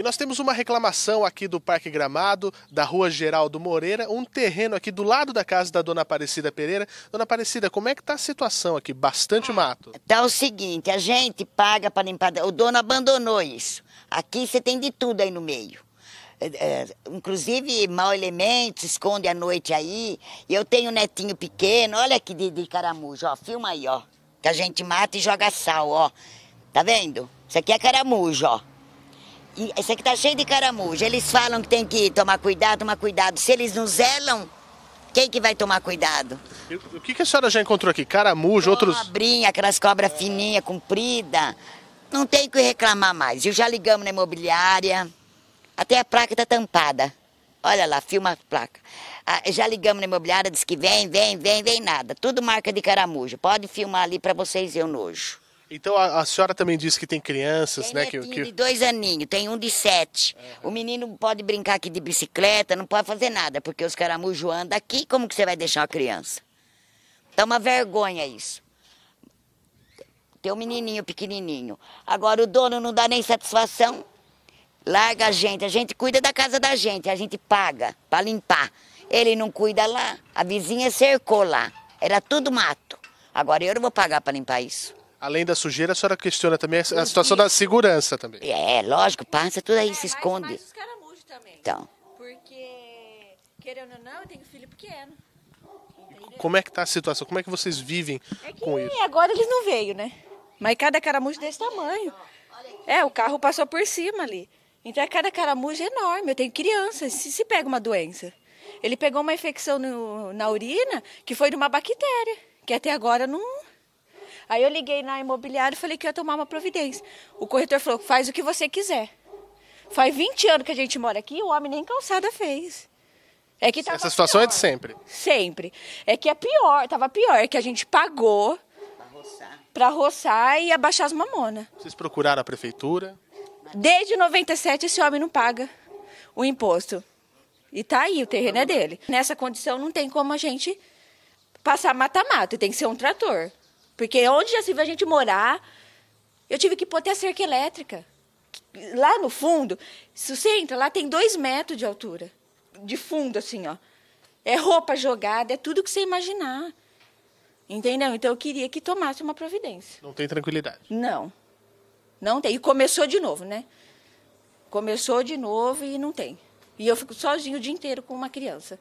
E nós temos uma reclamação aqui do Parque Gramado, da Rua Geraldo Moreira, um terreno aqui do lado da casa da Dona Aparecida Pereira. Dona Aparecida, como é que tá a situação aqui? Bastante mato. Está o seguinte, a gente paga para limpar, o dono abandonou isso. Aqui você tem de tudo aí no meio. É, é, inclusive mau elemento, esconde à noite aí. Eu tenho um netinho pequeno, olha aqui de, de caramujo, ó, filma aí, ó. Que a gente mata e joga sal, ó. Tá vendo? Isso aqui é caramujo, ó. E esse aqui tá cheio de caramujo. Eles falam que tem que tomar cuidado, tomar cuidado. Se eles não zelam, quem que vai tomar cuidado? o que, que a senhora já encontrou aqui? Caramujo, outros... Cobrinha, aquelas cobras fininhas, compridas. Não tem o que reclamar mais. Eu já ligamos na imobiliária. Até a placa tá tampada. Olha lá, filma a placa. Ah, já ligamos na imobiliária, diz que vem, vem, vem, vem nada. Tudo marca de caramujo. Pode filmar ali para vocês ver o nojo. Então a, a, senhora também disse que tem crianças, tem né? Que, que... de dois aninhos, tem um de sete. Uhum. O menino pode brincar aqui de bicicleta, não pode fazer nada, porque os caramujos andam aqui, como que você vai deixar uma criança? Tá uma vergonha isso. Tem um menininho pequenininho. Agora o dono não dá nem satisfação, larga a gente, a gente cuida da casa da gente, a gente paga para limpar. Ele não cuida lá, a vizinha cercou lá, era tudo mato. Agora eu não vou pagar para limpar isso. Além da sujeira, a senhora questiona também a, a situação da segurança também. É, lógico, passa tudo aí, é, se esconde. Mas, mas os caramujos também. Então. Porque, querendo ou não, eu tenho filho pequeno. Entendeu? Como é que tá a situação? Como é que vocês vivem é que com isso? agora eles não veio, né? Mas cada caramujo desse tamanho. É, o carro passou por cima ali. Então, é cada caramujo é enorme. Eu tenho crianças. Se, se pega uma doença. Ele pegou uma infecção no, na urina que foi de uma bactéria, que até agora não Aí eu liguei na imobiliária e falei que ia tomar uma providência. O corretor falou: faz o que você quiser. Faz 20 anos que a gente mora aqui e o homem nem calçada fez. É que Essa situação pior. é de sempre. Sempre. É que é pior, tava pior, é que a gente pagou para roçar. Pra roçar e abaixar as mamonas. Vocês procuraram a prefeitura? Desde 97 esse homem não paga o imposto. E tá aí, o terreno é dele. Nessa condição não tem como a gente passar mata-mata, tem que ser um trator. Porque onde já se viu a gente morar, eu tive que pôr até cerca elétrica. Lá no fundo, se você entra lá, tem dois metros de altura. De fundo, assim, ó. É roupa jogada, é tudo que você imaginar. Entendeu? Então eu queria que tomasse uma providência. Não tem tranquilidade. Não. Não tem. E começou de novo, né? Começou de novo e não tem. E eu fico sozinho o dia inteiro com uma criança.